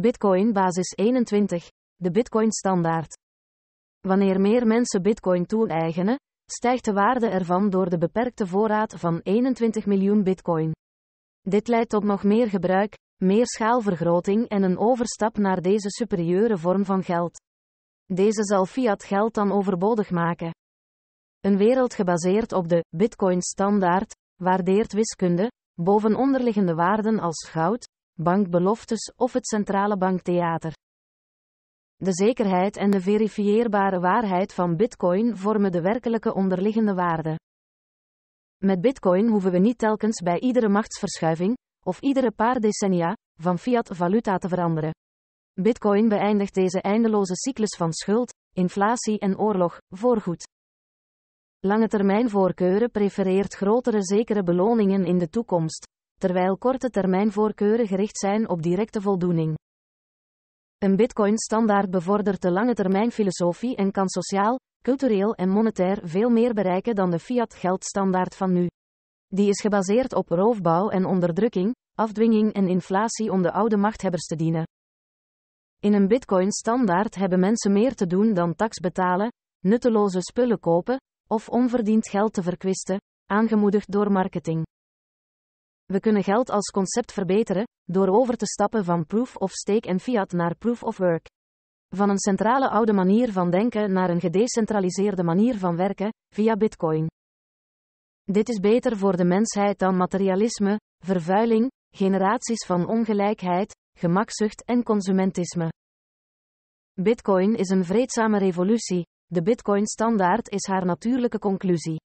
Bitcoin Basis 21, de Bitcoin Standaard. Wanneer meer mensen Bitcoin toe-eigenen, stijgt de waarde ervan door de beperkte voorraad van 21 miljoen Bitcoin. Dit leidt tot nog meer gebruik, meer schaalvergroting en een overstap naar deze superieure vorm van geld. Deze zal fiat geld dan overbodig maken. Een wereld gebaseerd op de Bitcoin-standaard waardeert wiskunde boven onderliggende waarden als goud, bankbeloftes of het centrale banktheater. De zekerheid en de verifieerbare waarheid van Bitcoin vormen de werkelijke onderliggende waarde. Met Bitcoin hoeven we niet telkens bij iedere machtsverschuiving, of iedere paar decennia, van fiat-valuta te veranderen. Bitcoin beëindigt deze eindeloze cyclus van schuld, inflatie en oorlog voorgoed. Lange termijn voorkeuren prefereert grotere zekere beloningen in de toekomst, terwijl korte termijn voorkeuren gericht zijn op directe voldoening. Een Bitcoin-standaard bevordert de lange termijn filosofie en kan sociaal, cultureel en monetair veel meer bereiken dan de fiat-geldstandaard van nu. Die is gebaseerd op roofbouw en onderdrukking, afdwinging en inflatie om de oude machthebbers te dienen. In een Bitcoin-standaard hebben mensen meer te doen dan tax betalen, nutteloze spullen kopen of onverdiend geld te verkwisten, aangemoedigd door marketing. We kunnen geld als concept verbeteren door over te stappen van proof of stake en fiat naar proof of work. Van een centrale oude manier van denken naar een gedecentraliseerde manier van werken via Bitcoin. Dit is beter voor de mensheid dan materialisme, vervuiling, generaties van ongelijkheid, gemakzucht en consumentisme. Bitcoin is een vreedzame revolutie. De Bitcoin-standaard is haar natuurlijke conclusie.